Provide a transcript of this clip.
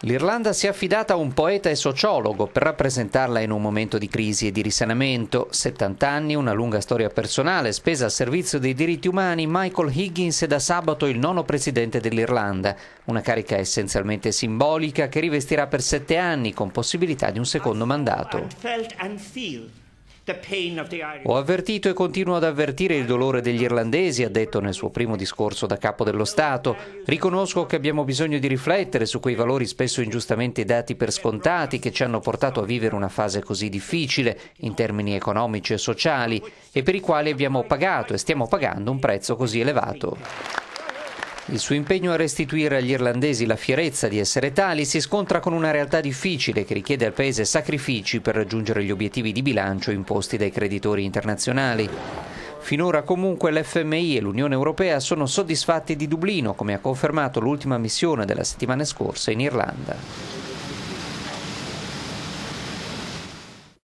L'Irlanda si è affidata a un poeta e sociologo per rappresentarla in un momento di crisi e di risanamento. 70 anni, una lunga storia personale spesa al servizio dei diritti umani, Michael Higgins è da sabato il nono presidente dell'Irlanda, una carica essenzialmente simbolica che rivestirà per sette anni con possibilità di un secondo mandato. Ho avvertito e continuo ad avvertire il dolore degli irlandesi, ha detto nel suo primo discorso da capo dello Stato. Riconosco che abbiamo bisogno di riflettere su quei valori spesso ingiustamente dati per scontati che ci hanno portato a vivere una fase così difficile in termini economici e sociali e per i quali abbiamo pagato e stiamo pagando un prezzo così elevato. Il suo impegno a restituire agli irlandesi la fierezza di essere tali si scontra con una realtà difficile che richiede al Paese sacrifici per raggiungere gli obiettivi di bilancio imposti dai creditori internazionali. Finora comunque l'FMI e l'Unione Europea sono soddisfatti di Dublino, come ha confermato l'ultima missione della settimana scorsa in Irlanda.